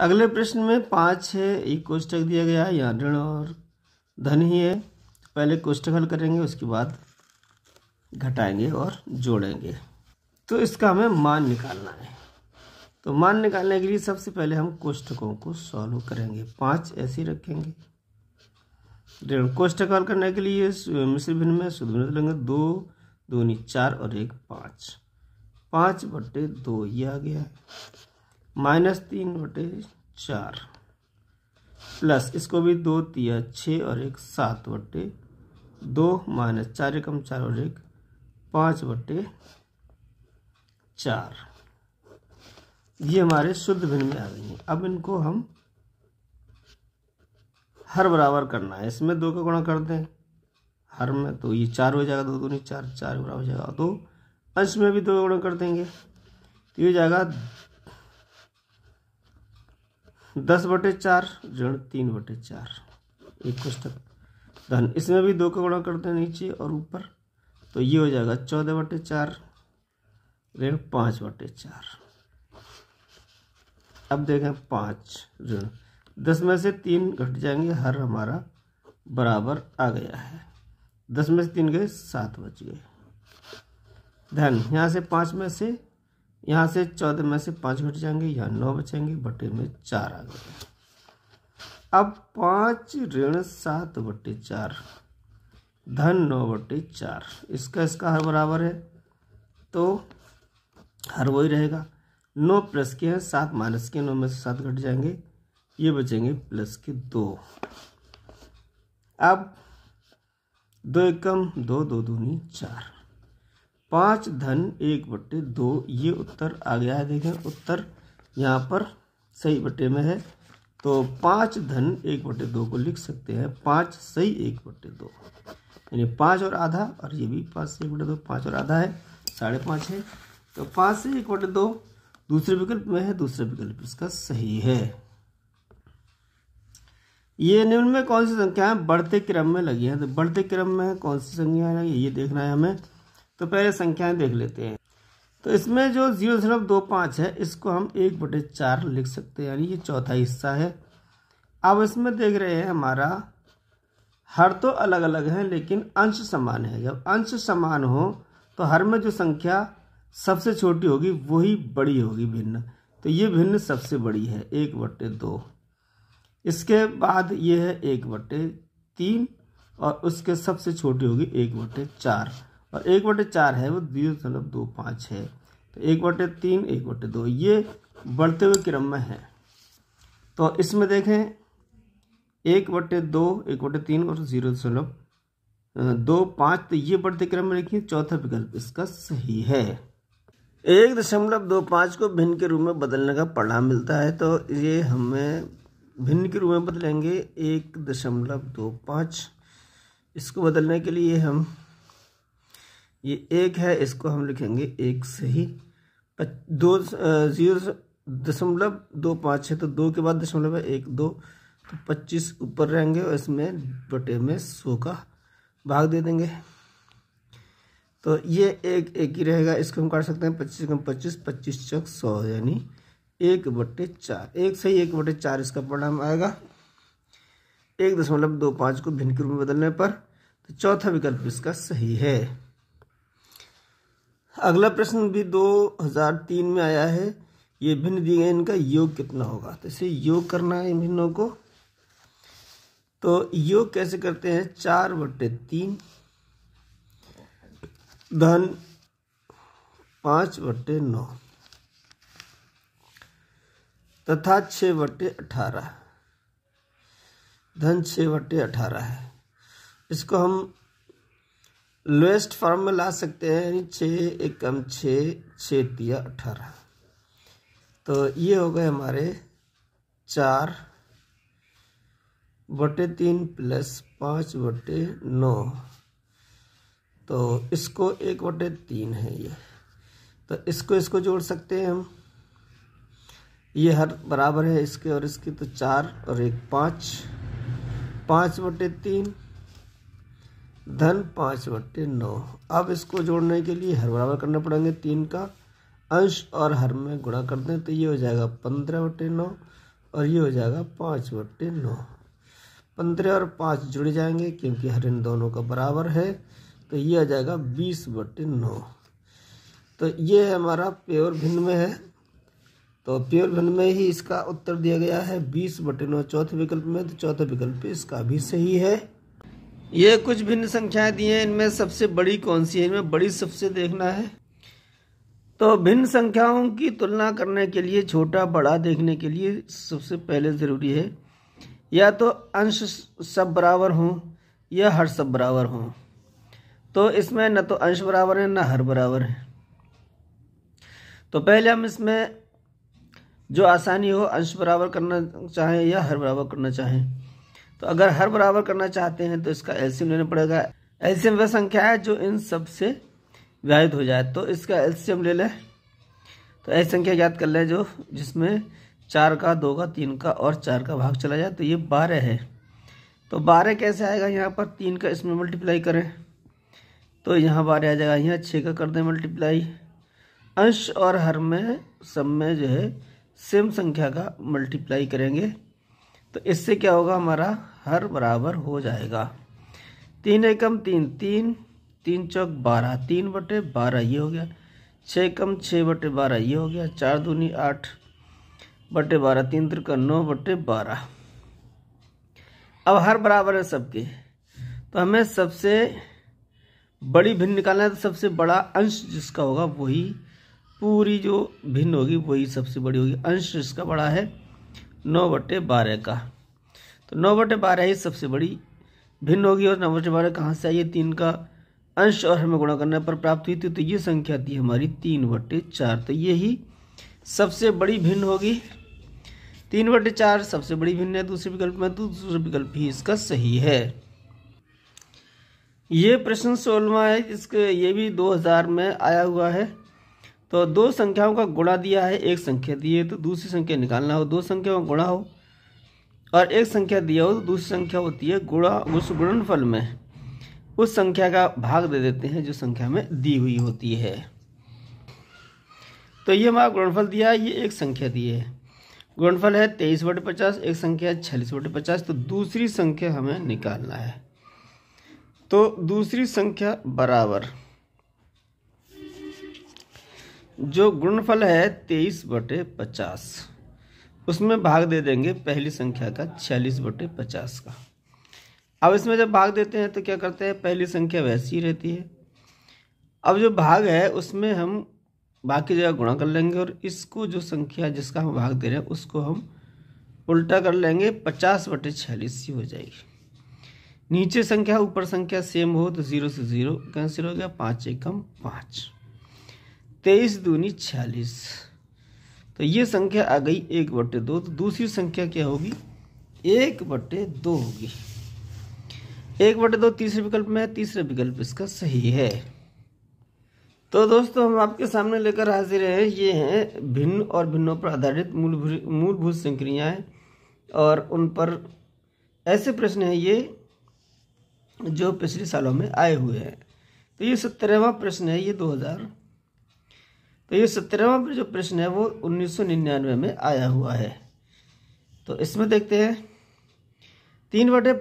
अगले प्रश्न में पाँच है एक कोष्टक दिया गया है यहाँ ऋण और धन ही है पहले कोष्टक हल करेंगे उसके बाद घटाएंगे और जोड़ेंगे तो इसका हमें मान निकालना है तो मान निकालने के लिए सबसे पहले हम कोष्टकों को सॉल्व करेंगे पाँच ऐसे रखेंगे ऋण कोष्टक हल करने के लिए मिश्र भिन्न में शुद्ध भिन्न लेंगे दो दूनी चार और एक पाँच पाँच बटे दो ये आ गया है माइनस तीन बटे चार प्लस इसको भी दो तिया छः और एक सात बटे दो माइनस चार एकम चार और एक पाँच बटे चार ये हमारे शुद्ध भिन्न में आ गई हैं अब इनको हम हर बराबर करना है इसमें दो का गुणा कर दें हर में तो ये चार हो जाएगा दो दो नहीं चार चार बराबर हो जाएगा दो अंश में भी दो गुणा कर देंगे तो ये जाएगा दस बटे चार ऋण तीन बटे चार एक पुस्तक धन इसमें भी दो का गुणा करते हैं नीचे और ऊपर तो ये हो जाएगा चौदह बटे चार ऋण पाँच बटे चार अब देखें पाँच ऋण दस में से तीन घट जाएंगे हर हमारा बराबर आ गया है दस में से तीन गए सात बच गए धन यहाँ से पाँच में से यहाँ से चौदह में से पाँच घट जाएंगे यहाँ नौ बचेंगे बटे में चार आ गए अब पाँच ऋण सात बटे चार धन नौ बटे चार इसका इसका हर बराबर है तो हर वही रहेगा नौ प्लस के हैं सात माइनस के नौ में से सात घट जाएंगे ये बचेंगे प्लस के दो अब दो एकम दो दो दूनी चार पाँच धन एक बट्टे दो ये उत्तर आ गया है देखें उत्तर यहाँ पर सही बट्टे में है तो पाँच धन एक बट्टे दो को लिख सकते हैं पाँच सही एक बट्टे दो यानी पाँच और आधा और ये भी पाँच से एक बटे दो पाँच और आधा है साढ़े पाँच है तो पाँच से एक बटे दो दूसरे विकल्प में है दूसरा विकल्प इसका सही है ये निम्न में कौन सी संख्याएं बढ़ते क्रम में लगी हैं तो बढ़ते क्रम में कौन सी संख्या लगी ये देखना है हमें तो पहले संख्याएं देख लेते हैं तो इसमें जो जीरो दशमलव दो पाँच है इसको हम एक बटे चार लिख सकते हैं यानी ये चौथा हिस्सा है अब इसमें देख रहे हैं हमारा हर तो अलग अलग हैं लेकिन अंश समान है जब अंश समान हो तो हर में जो संख्या सबसे छोटी होगी वही बड़ी होगी भिन्न तो ये भिन्न सबसे बड़ी है एक बटे दो इसके बाद ये है एक बटे तीन और उसके सबसे छोटी होगी एक बटे चार और एक बटे चार है वो द्वी दशमलव दो पाँच है तो एक बटे तीन एक बटे दो ये बढ़ते हुए क्रम में है तो इसमें देखें एक बटे दो एक बटे तीन और जीरो दशमलव दो पाँच तो ये बढ़ते क्रम में लिखिए चौथा विकल्प इसका सही है एक दशमलव दो पाँच को भिन्न के रूप में बदलने का परिणाम मिलता है तो ये हमें भिन्न के रूप में बदलेंगे एक दशमलव दो पाँच इसको बदलने के लिए हम ये एक है इसको हम लिखेंगे एक से ही दो जीरो दशमलव दो पाँच है तो दो के बाद दशमलव है एक दो तो पच्चीस ऊपर रहेंगे और इसमें बटे में सौ का भाग दे देंगे तो ये एक एक ही रहेगा इसको हम काट सकते हैं पच्चीस कम पच्चीस पच्चीस चौक सौ यानी एक बटे चार एक से ही एक बटे चार इसका परिणाम आएगा एक दशमलव दो पाँच को भिन्न के रूप में बदलने पर तो चौथा विकल्प इसका सही है अगला प्रश्न भी 2003 में आया है ये भिन्न दिए गए इनका योग कितना होगा तो इसे योग करना है इन भिन्नों को तो योग कैसे करते हैं चार बटे तीन धन पांच बटे नौ तथा छ बटे अठारह धन छ बटे अठारह है इसको हम लोएस्ट फॉर्म में ला सकते हैं छ छः एकम छः छः अठारह तो ये हो गए हमारे चार बटे तीन प्लस पाँच बटे नौ तो इसको एक बटे तीन है ये तो इसको इसको जोड़ सकते हैं हम ये हर बराबर है इसके और इसकी तो चार और एक पाँच पाँच बटे तीन धन पाँच बट्टे नौ अब इसको जोड़ने के लिए हर बराबर करना पड़ेंगे तीन का अंश और हर में गुणा कर दें तो ये हो जाएगा पंद्रह बट्टे नौ और ये हो जाएगा पाँच बट्टे नौ पंद्रह और पाँच जुड़ जाएंगे क्योंकि हर इन दोनों का बराबर है तो ये आ जाएगा बीस बट्टे नौ तो ये हमारा प्योर भिन्न में है तो प्योर भिन्न में ही इसका उत्तर दिया गया है बीस बटे नौ चौथे विकल्प में तो चौथे विकल्प इसका भी सही है ये कुछ भिन्न संख्याएं दी हैं इनमें सबसे बड़ी कौन सी है इनमें बड़ी सबसे देखना है तो भिन्न संख्याओं की तुलना करने के लिए छोटा बड़ा देखने के लिए सबसे पहले ज़रूरी है या तो अंश सब बराबर हों या हर सब बराबर हों तो इसमें न तो अंश बराबर है न हर बराबर है तो पहले हम इसमें जो आसानी हो अंश बराबर करना चाहें या हर बराबर करना चाहें तो अगर हर बराबर करना चाहते हैं तो इसका एल्सियम लेना पड़ेगा एल्सियम वह संख्या है जो इन सब से विभाजित हो जाए तो इसका एल्सियम ले लें तो ऐसी संख्या याद कर लें जो जिसमें चार का दो का तीन का और चार का भाग चला जाए तो ये बारह है तो बारह कैसे आएगा यहाँ पर तीन का इसमें मल्टीप्लाई करें तो यहाँ बारह आ जाएगा यहाँ छः का कर दें मल्टीप्लाई अंश और हर में सब में जो है सेम संख्या का मल्टीप्लाई करेंगे तो इससे क्या होगा हमारा हर बराबर हो जाएगा तीन एकम तीन तीन तीन चौक बारह तीन बटे बारह ये हो गया छः एकम छः बटे बारह ये हो गया चार दूनी आठ बटे बारह तीन त्रिका नौ बटे बारह अब हर बराबर है सबके तो हमें सबसे बड़ी भिन्न निकालना है तो सबसे बड़ा अंश जिसका होगा वही पूरी जो भिन्न होगी वही सबसे बड़ी होगी अंश जिसका बड़ा है नौ बटे बारह का तो नौ बटे बारह ही सबसे बड़ी भिन्न होगी और नौ बटे बारह कहाँ से आई है तीन का अंश और हमें गुणा करने पर प्राप्त हुई थी तो ये संख्या थी हमारी तीन बटे चार तो ये ही सबसे बड़ी भिन्न होगी तीन बटे चार सबसे बड़ी भिन्न है दूसरे विकल्प में तो दूसरा विकल्प ही इसका सही है ये प्रश्न सोलवा है इसके ये भी 2000 में आया हुआ है तो दो संख्याओं का गुणा दिया है एक संख्या दी है तो दूसरी संख्या निकालना हो दो संख्याओं का गुणा हो और एक संख्या दिया हो तो दूसरी संख्या होती है गुणा उस गुणनफल में उस संख्या का भाग दे देते हैं जो संख्या में दी हुई होती है तो ये हमारा गुणफल दिया है ये एक संख्या दी है गुणफल है तेईस बटे पचास एक संख्या है छियालीस बटे पचास तो दूसरी संख्या हमें निकालना है तो दूसरी संख्या बराबर जो गुणफल है तेईस बटे पचास उसमें भाग दे देंगे पहली संख्या का छियालीस बटे पचास का अब इसमें जब भाग देते हैं तो क्या करते हैं पहली संख्या वैसी ही रहती है अब जो भाग है उसमें हम बाकी जगह गुणा कर लेंगे और इसको जो संख्या जिसका हम भाग दे रहे हैं उसको हम उल्टा कर लेंगे पचास बटे छियालीस ही हो जाएगी नीचे संख्या ऊपर संख्या सेम हो तो ज़ीरो से ज़ीरो कैंसिल हो गया पाँच एकम पाँच तेईस दूनी छियालीस तो ये संख्या आ गई एक बट्टे दो तो दूसरी संख्या क्या होगी एक बट्टे दो होगी एक बटे दो तीसरे विकल्प में है तीसरा विकल्प इसका सही है तो दोस्तों हम आपके सामने लेकर हाजिर हैं ये हैं भिन्न और भिन्नों पर आधारित मूलभूत मूलभूत संक्रियाएँ और उन पर ऐसे प्रश्न हैं ये जो पिछले सालों में आए हुए हैं तो ये सत्तरवा प्रश्न है ये दो हजार तो ये सत्रहवा जो प्रश्न है वो 1999 में आया हुआ है तो इसमें देखते हैं तीन बटे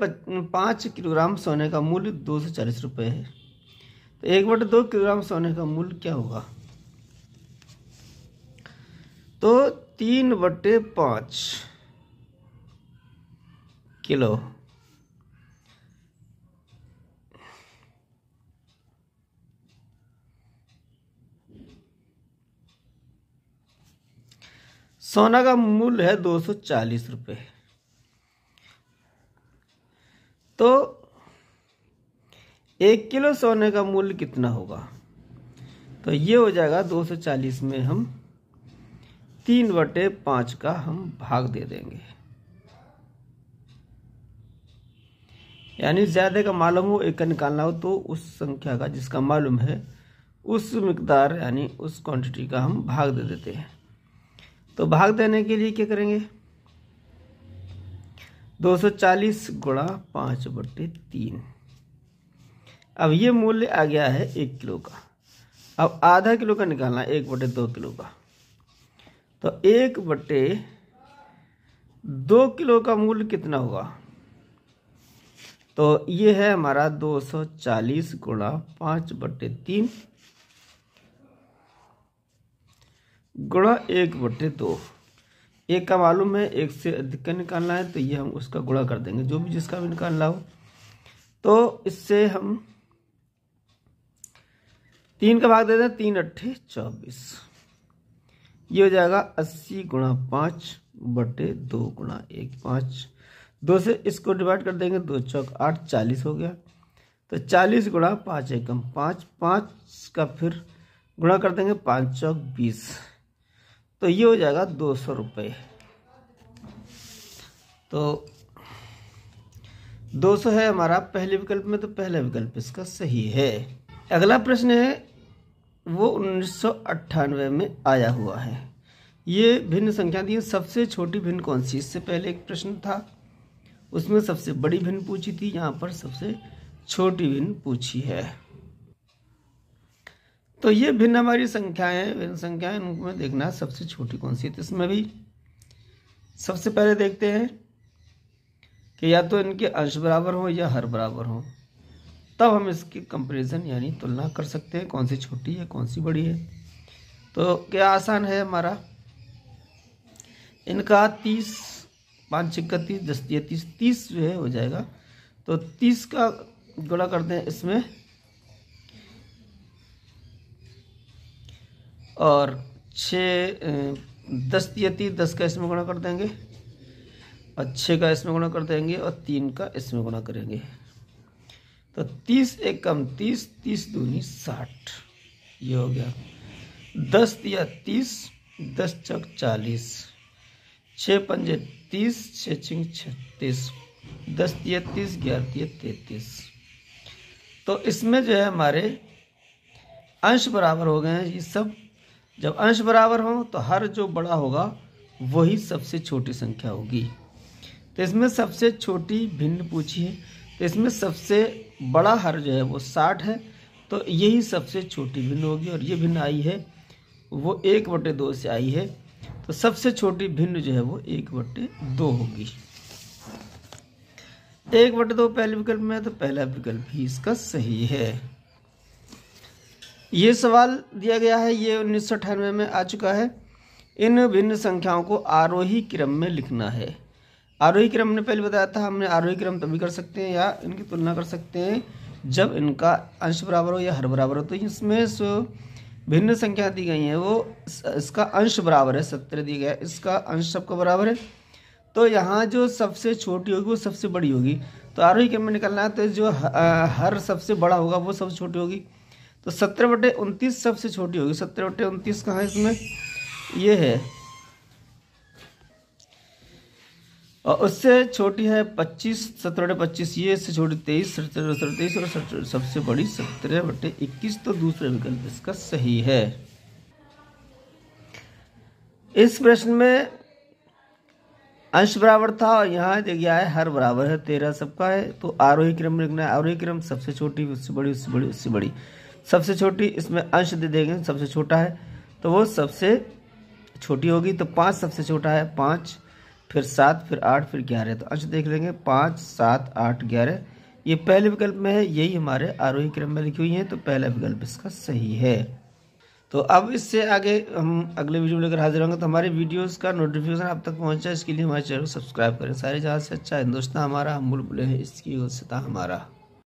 पाँच किलोग्राम सोने का मूल्य दो सौ चालीस रुपये है तो एक बटे दो किलोग्राम सोने का मूल्य क्या होगा तो तीन बटे पाँच किलो सोना का मूल्य है दो सौ चालीस रुपये तो एक किलो सोने का मूल्य कितना होगा तो ये हो जाएगा दो सौ चालीस में हम तीन बटे पाँच का हम भाग दे देंगे यानी ज़्यादा का मालूम हो एक का निकालना हो तो उस संख्या का जिसका मालूम है उस मकदार यानी उस क्वांटिटी का हम भाग दे देते हैं तो भाग देने के लिए क्या करेंगे 240 गुणा पाँच बटे तीन अब ये मूल्य आ गया है एक किलो का अब आधा किलो का निकालना है एक बटे दो किलो का तो एक बटे दो किलो का मूल्य कितना होगा तो ये है हमारा 240 सौ चालीस गुणा पाँच बटे तीन गुणा एक बटे दो एक का मालूम है एक से अधिक का निकालना है तो ये हम उसका गुणा कर देंगे जो भी जिसका भी निकालना हो तो इससे हम तीन का भाग देते हैं तीन अट्ठे चौबीस ये हो जाएगा अस्सी गुणा पाँच बटे दो गुणा एक पाँच दो से इसको डिवाइड कर देंगे दो चौक आठ चालीस हो गया तो चालीस गुणा पाँच एकम पाँच पाँच का फिर गुणा कर देंगे पाँच चौक बीस तो ये हो जाएगा दो सौ रुपये तो दो सौ है हमारा पहले विकल्प में तो पहला विकल्प इसका सही है अगला प्रश्न है वो उन्नीस में आया हुआ है ये भिन्न संख्या दी सबसे छोटी भिन्न कौन सी इससे पहले एक प्रश्न था उसमें सबसे बड़ी भिन्न पूछी थी यहाँ पर सबसे छोटी भिन्न पूछी है तो ये भिन्न हमारी संख्याएं भिन्न संख्याएं उनमें देखना है सबसे छोटी कौन सी तो इसमें भी सबसे पहले देखते हैं कि या तो इनके अंश बराबर हों या हर बराबर हो तब हम इसकी कंपेरिजन यानी तुलना कर सकते हैं कौन सी छोटी है कौन सी बड़ी है तो क्या आसान है हमारा इनका तीस पाँच इकतीस तीस दस तीस तीस जो है हो जाएगा तो तीस का गुणा करते हैं इसमें और छः दस यति दस का इसमें गुणा कर देंगे और छः का इसमें गुणा कर देंगे और तीन का इसमें गुणा करेंगे तो तीस एक कम तीस तीस दूनी साठ ये हो गया दस या तीस दस चक चालीस छः पंजे तीस छः छिंग छत्तीस दस या तीस ग्यारह या तैतीस तो इसमें जो है हमारे अंश बराबर हो गए हैं ये सब जब अंश बराबर हो तो हर जो बड़ा होगा वही सबसे छोटी संख्या होगी तो इसमें सबसे छोटी भिन्न पूछी है तो इसमें सबसे बड़ा हर जो है वो साठ है तो यही सबसे छोटी भिन्न होगी और ये भिन्न आई है वो एक बटे दो से आई है तो सबसे छोटी भिन्न जो है वो एक बटे दो होगी एक बटे दो पहले विकल्प में है तो पहला विकल्प ही इसका सही है ये सवाल दिया गया है ये उन्नीस में आ चुका है इन भिन्न संख्याओं को आरोही क्रम में लिखना है आरोही क्रम ने पहले बताया था हमने आरोही क्रम तभी कर सकते हैं या इनकी तुलना कर सकते हैं जब इनका अंश बराबर हो या हर बराबर हो तो इसमें भिन्न संख्या दी गई हैं वो इसका अंश बराबर है सत्तर दी गया इसका अंश सबका बराबर है तो यहाँ जो सबसे छोटी होगी वो सबसे बड़ी होगी तो आरोही क्रम में निकलना है तो जो हर सबसे बड़ा होगा वो सबसे छोटी होगी तो सत्रह बटे उनतीस सबसे छोटी होगी सत्रह बटे उनतीस कहाँ है इसमें ये है और उससे छोटी है पच्चीस सत्रह बटे पच्चीस ये इससे छोटी तेईस सत्रह सत्रह तेईस और सबसे बड़ी सत्रह बटे इक्कीस तो दूसरा विकल्प इसका सही है इस प्रश्न में अंश बराबर था और यहाँ देखिए है हर बराबर है तेरह सबका है तो आरोही क्रम लिखना है आरोही क्रम सबसे छोटी उससे बड़ी उससे बड़ी उससे बड़ी सबसे छोटी इसमें अंश दे देंगे सबसे छोटा है तो वो सबसे छोटी होगी तो पाँच सबसे छोटा है पाँच फिर सात फिर आठ फिर ग्यारह तो अंश देख लेंगे पाँच सात आठ ग्यारह ये पहले विकल्प में है यही हमारे आरोही क्रम में लिखी हुई है तो पहला विकल्प इसका सही है तो अब इससे आगे हम अगले वीडियो में लेकर हाजिर होंगे तो हमारे वीडियोस का नोटिफिकेशन आप तक पहुंचा इसके लिए हमारे चैनल को सब्सक्राइब करें सारे जहाँ से अच्छा हिंदुस्तान हमारा हम बुलबुलें हैं इसकी उत्सता हमारा